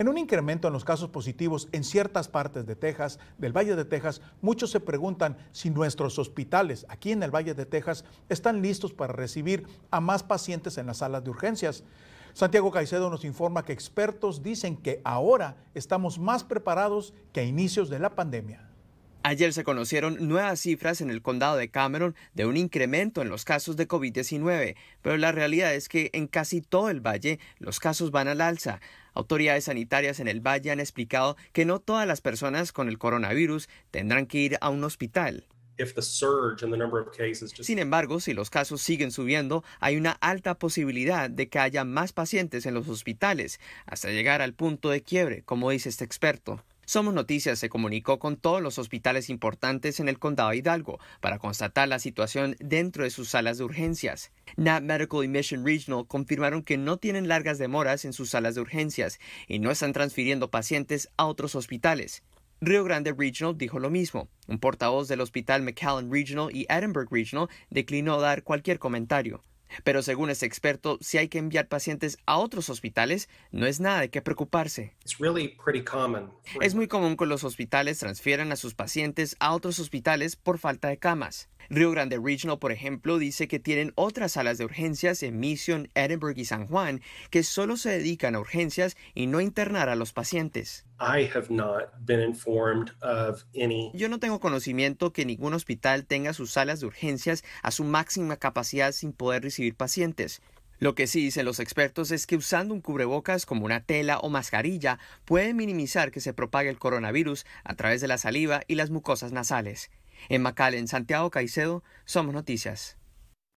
En un incremento en los casos positivos en ciertas partes de Texas, del Valle de Texas, muchos se preguntan si nuestros hospitales aquí en el Valle de Texas están listos para recibir a más pacientes en las salas de urgencias. Santiago Caicedo nos informa que expertos dicen que ahora estamos más preparados que a inicios de la pandemia. Ayer se conocieron nuevas cifras en el condado de Cameron de un incremento en los casos de COVID-19, pero la realidad es que en casi todo el valle los casos van al alza. Autoridades sanitarias en el valle han explicado que no todas las personas con el coronavirus tendrán que ir a un hospital. Sin embargo, si los casos siguen subiendo, hay una alta posibilidad de que haya más pacientes en los hospitales, hasta llegar al punto de quiebre, como dice este experto. Somos Noticias se comunicó con todos los hospitales importantes en el condado de Hidalgo para constatar la situación dentro de sus salas de urgencias. Nat Medical y Mission Regional confirmaron que no tienen largas demoras en sus salas de urgencias y no están transfiriendo pacientes a otros hospitales. Rio Grande Regional dijo lo mismo. Un portavoz del hospital McAllen Regional y Edinburgh Regional declinó dar cualquier comentario. Pero según este experto, si hay que enviar pacientes a otros hospitales, no es nada de qué preocuparse. Es muy común que los hospitales transfieran a sus pacientes a otros hospitales por falta de camas. Rio Grande Regional, por ejemplo, dice que tienen otras salas de urgencias en Mission, Edinburgh y San Juan que solo se dedican a urgencias y no internar a los pacientes. Yo no tengo conocimiento que ningún hospital tenga sus salas de urgencias a su máxima capacidad sin poder recibir pacientes. Lo que sí dicen los expertos es que usando un cubrebocas como una tela o mascarilla puede minimizar que se propague el coronavirus a través de la saliva y las mucosas nasales. En Macal, en Santiago Caicedo, Somos Noticias.